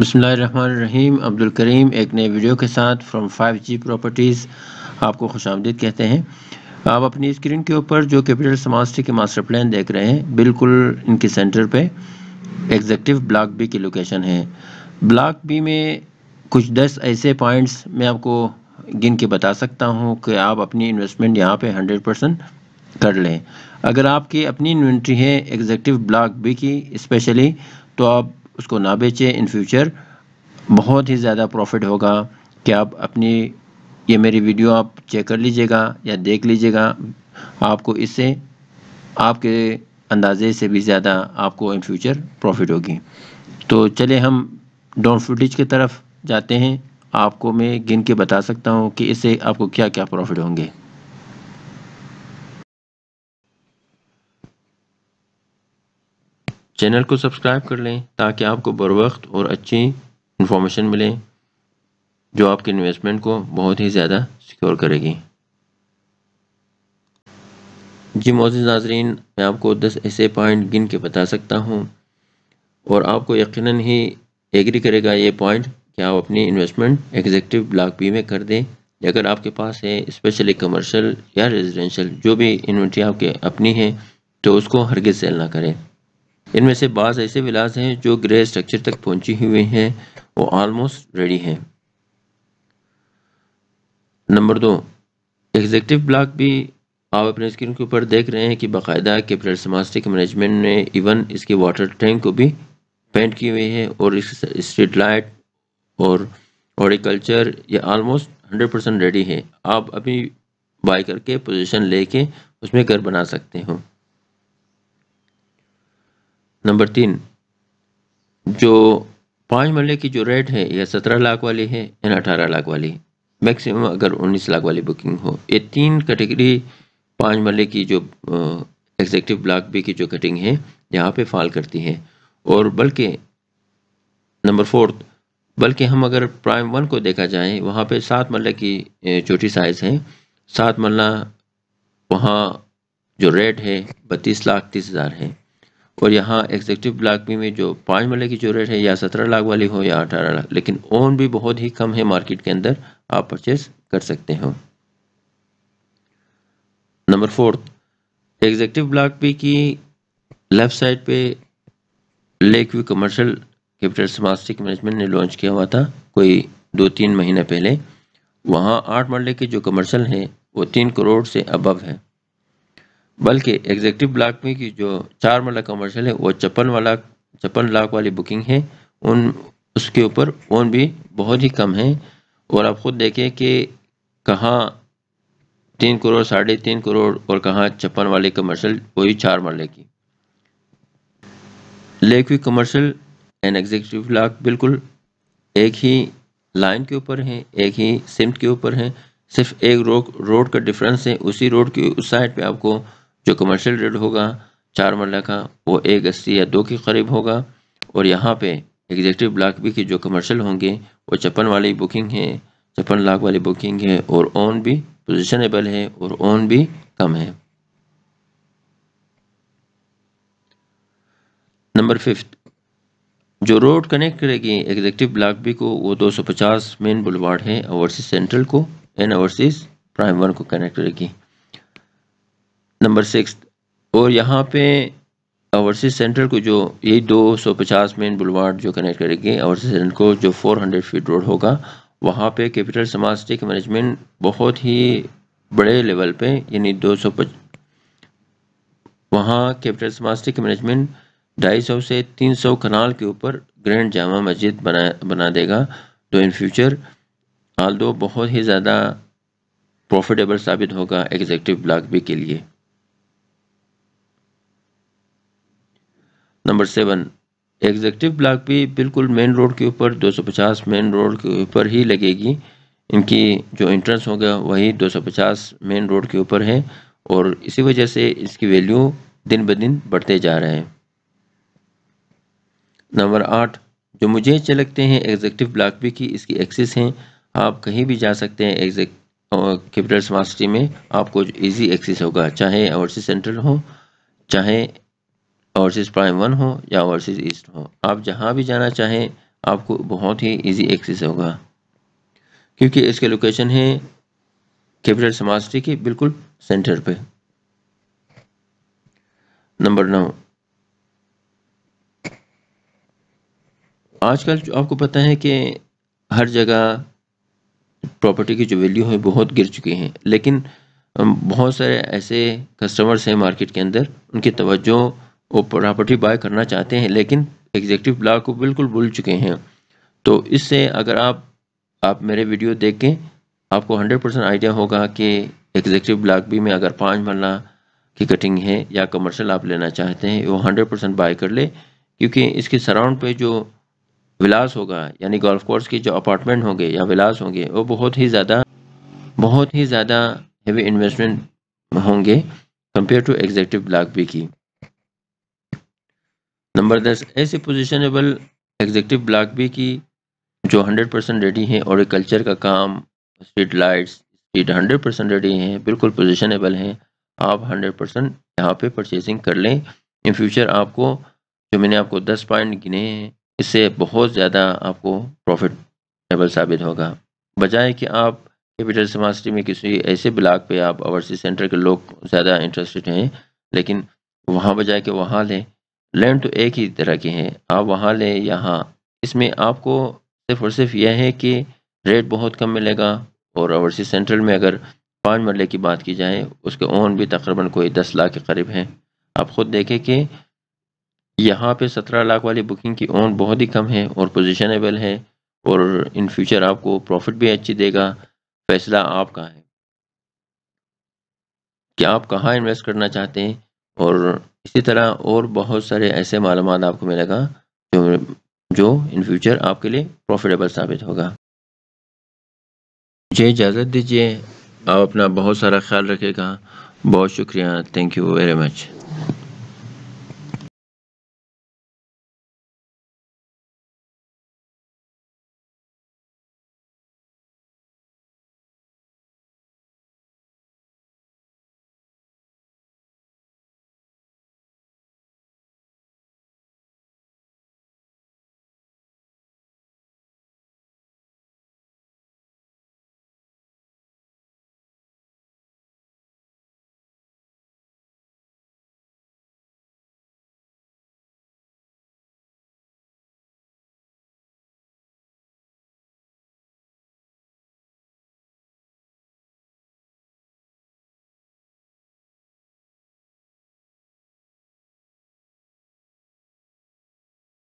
बसमीम अब्दुल करीम एक नए वीडियो के साथ फ्रॉम 5G प्रॉपर्टीज़ आपको खुश आमदीद कहते हैं आप अपनी स्क्रीन के ऊपर जो कैपिटल समास्टी के मास्टर प्लान देख रहे हैं बिल्कुल इनके सेंटर पे एग्जेक्टिव ब्लॉक बी की लोकेशन है ब्लॉक बी में कुछ दस ऐसे पॉइंट्स मैं आपको गिन के बता सकता हूँ कि आप अपनी इन्वेस्टमेंट यहाँ पर हंड्रेड परसेंट कर लें अगर आपकी अपनी इन्वेंट्री है एग्जेक्टिव ब्लॉक बी की स्पेशली तो आप उसको ना बेचें इन फ्यूचर बहुत ही ज़्यादा प्रॉफिट होगा कि आप अपनी ये मेरी वीडियो आप चेक कर लीजिएगा या देख लीजिएगा आपको इससे आपके अंदाजे से भी ज़्यादा आपको इन फ्यूचर प्रॉफिट होगी तो चले हम डॉन फुटेज की तरफ जाते हैं आपको मैं गिन के बता सकता हूँ कि इससे आपको क्या क्या प्रॉफिट होंगे चैनल को सब्सक्राइब कर लें ताकि आपको बर वक्त और अच्छी इन्फॉर्मेशन मिले जो आपके इन्वेस्टमेंट को बहुत ही ज़्यादा सिक्योर करेगी जी मौजूद नाजरीन मैं आपको 10 ऐसे पॉइंट गिन के बता सकता हूँ और आपको यकीनन ही एग्री करेगा ये पॉइंट कि आप अपनी इन्वेस्टमेंट एग्जेक्टिव ब्लॉक बी में कर दें अगर आपके पास है स्पेशली कमर्शियल या रेजिडेंशियल जो भी इन्वेंट्री आपके अपनी है तो उसको हरगिज़ सेल ना करें इनमें से बास ऐसे विलास हैं जो ग्रह स्ट्रक्चर तक पहुंची हुए हैं वो आलमोस्ट रेडी हैं नंबर दो एग्जेक्टिव ब्लॉक भी आप अपने स्क्रीन के ऊपर देख रहे हैं कि बाकायदा के प्लेटमास्टिक मैनेजमेंट ने इवन इसके वाटर टैंक को भी पेंट किए हुए हैं और स्ट्रीट लाइट और हॉर्टिकल्चर ये आलमोस्ट हंड्रेड परसेंट रेडी है आप अभी बाय करके पोजीशन लेके उसमें घर बना सकते हो नंबर तीन जो पाँच मरले की जो रेट है या सत्रह लाख वाली है या अठारह लाख वाली मैक्सिमम अगर उन्नीस लाख वाली बुकिंग हो ये तीन कैटेगरी पाँच मरले की जो एग्जेक्टिव ब्लॉक बी की जो कटिंग है यहाँ पे फॉल करती है और बल्कि नंबर फोर्थ बल्कि हम अगर प्राइम वन को देखा जाए वहाँ पे सात मरला की छोटी साइज़ है सात मरला वहाँ जो रेट है बत्तीस लाख तीस हज़ार है और यहाँ एग्जेक्टिव ब्लॉक में, में जो पाँच मरले की जो रेट है या सत्रह लाख वाली हो या अठारह लाख लेकिन ओन भी बहुत ही कम है मार्केट के अंदर आप परचेस कर सकते हो number fourth executive block P की लेफ्ट साइड पे लेक व्यू कमर्शल कैपिटल समास्टिक मैनेजमेंट ने लॉन्च किया हुआ था कोई दो तीन महीने पहले वहाँ आठ मरले के जो कमर्शल हैं वो तीन करोड़ से अबव है बल्कि एग्जेक्टिव ब्लॉक में की जो चार मरला कमर्शल है वो छप्पन वाला छप्पन लाख वाली बुकिंग है उन उसके ऊपर ओन भी बहुत ही कम है और आप ख़ुद देखें कि कहाँ तीन करोड़ साढ़े तीन करोड़ और कहाँ छप्पन वाले कमर्शल वही चार मरले की lake view commercial and executive block बिल्कुल एक ही लाइन के ऊपर है एक ही सिमट के ऊपर है सिर्फ एक रोड रोड का डिफरेंस है उसी रोड के उस साइड पे आपको जो कमर्शियल रेट होगा चार मरला का वो एक अस्सी या दो के करीब होगा और यहाँ पे एग्जेक्टिव ब्लॉक भी की जो कमर्शियल होंगे वो छप्पन वाली बुकिंग है छप्पन लाख वाली बुकिंग है और ओन भी पोजिशनेबल है और ओन भी कम है नंबर फिफ्थ जो रोड कनेक्ट करेगी एग्जेक्टिव ब्लॉक बी को वो 250 मेन बुलवार्ड है ओवरसीज सेंट्रल को एंड ओवरसीज प्राइम वन को कनेक्ट करेगी नंबर सिक्स और यहाँ पे ओवरसीज सेंटर को जो यही 250 मेन बुलवार्ड जो कनेक्ट करेगी ओवरसीज सेंटर को जो 400 फीट रोड होगा वहाँ पे कैपिटल समाज टेक मैनेजमेंट बहुत ही बड़े लेवल पे यानी दो सौ वहाँ कैपिटल समाज टेक मैनेजमेंट ढाई सौ से तीन सौ कनाल के ऊपर ग्रैंड जामा मस्जिद बना बना देगा तो इन फ्यूचर आल दो बहुत ही ज़्यादा प्रॉफिटेबल साबित होगा एग्जेक्टिव ब्लॉक बी के लिए नंबर सेवन एग्जेक्टिव ब्लॉक भी बिल्कुल मेन रोड के ऊपर 250 मेन रोड के ऊपर ही लगेगी इनकी जो इंट्रेंस होगा वही 250 मेन रोड के ऊपर है और इसी वजह से इसकी वैल्यू दिन ब दिन बढ़ते जा रहे हैं नंबर आठ जो मुझे अच्छे लगते हैं एग्जेक्टिव ब्लॉक भी की इसकी एक्सेस हैं आप कहीं भी जा सकते हैं एग्जेक्ट कैपिटल स्मार्ट सिटी में आपको ईजी एक्सेस होगा चाहे ओवरसी सेंट्रल हो चाहे ओवरसीज़ प्राइम वन हो या ओवरसीज़ ईस्ट हो आप जहाँ भी जाना चाहें आपको बहुत ही इजी एक्सेस होगा क्योंकि इसके लोकेशन है कैपिटल समाज सिटी के बिल्कुल सेंटर पे नंबर नौ आजकल जो आपको पता है कि हर जगह प्रॉपर्टी की जो वैल्यू है बहुत गिर चुकी है लेकिन बहुत सारे ऐसे कस्टमर्स हैं मार्केट के अंदर उनकी तवज्जो वो प्रॉपर्टी बाय करना चाहते हैं लेकिन एग्जेक्टिव ब्लॉक को बिल्कुल भूल चुके हैं तो इससे अगर आप आप मेरे वीडियो देख के आपको 100 परसेंट आइडिया होगा कि एग्जेक्टिव ब्लॉक बी में अगर पाँच मरला की कटिंग है या कमर्शियल आप लेना चाहते हैं वो 100 परसेंट बाय कर ले क्योंकि इसके सराउंड पे जो विलास होगा यानी गोल्फ कोर्स के जो अपार्टमेंट होंगे या विलास होंगे वो बहुत ही ज़्यादा बहुत ही ज़्यादा हैवी इन्वेस्टमेंट होंगे compare to executive block B की नंबर दस ऐसे पोजिशनेबल एग्जेक्टिव ब्लॉक भी की जो हंड्रेड परसेंट रेडी हैं और कल्चर का काम street lights street hundred percent ready हैं बिल्कुल पोजिशनेबल हैं आप हंड्रेड परसेंट यहाँ पर परचेजिंग कर लें इन फ्यूचर आपको जो मैंने आपको दस पॉइंट गिने हैं इससे बहुत ज़्यादा आपको प्रॉफिटेबल साबित होगा बजाय कि आप कैपिटल समास्टी में किसी ऐसे ब्लाक पर आप ओवरसी सेंटर के लोग ज़्यादा इंटरेस्टेड हैं लेकिन वहाँ बजाय कि वहाँ लें लैंड तो एक ही तरह के हैं आप वहाँ लें यहाँ इसमें आपको सिर्फ और सिर्फ यह है कि रेट बहुत कम मिलेगा और ओवरसी सेंट्रल में अगर पाँच मरल की बात की जाए उसके ओन भी तकरीबन कोई दस लाख के करीब हैं आप ख़ुद देखें कि यहाँ पे सत्रह लाख वाली बुकिंग की ओन बहुत ही कम है और पोजिशनेबल है और इन फ्यूचर आपको प्रॉफिट भी अच्छी देगा फैसला आपका है कि आप कहाँ इन्वेस्ट करना चाहते हैं और इसी तरह और बहुत सारे ऐसे मालूम आपको मिलेगा जो जो इन फ्यूचर आपके लिए प्रॉफिटेबल साबित होगा मुझे इजाज़त दीजिए आप अपना बहुत सारा ख्याल रखेगा बहुत शुक्रिया थैंक यू वेरी मच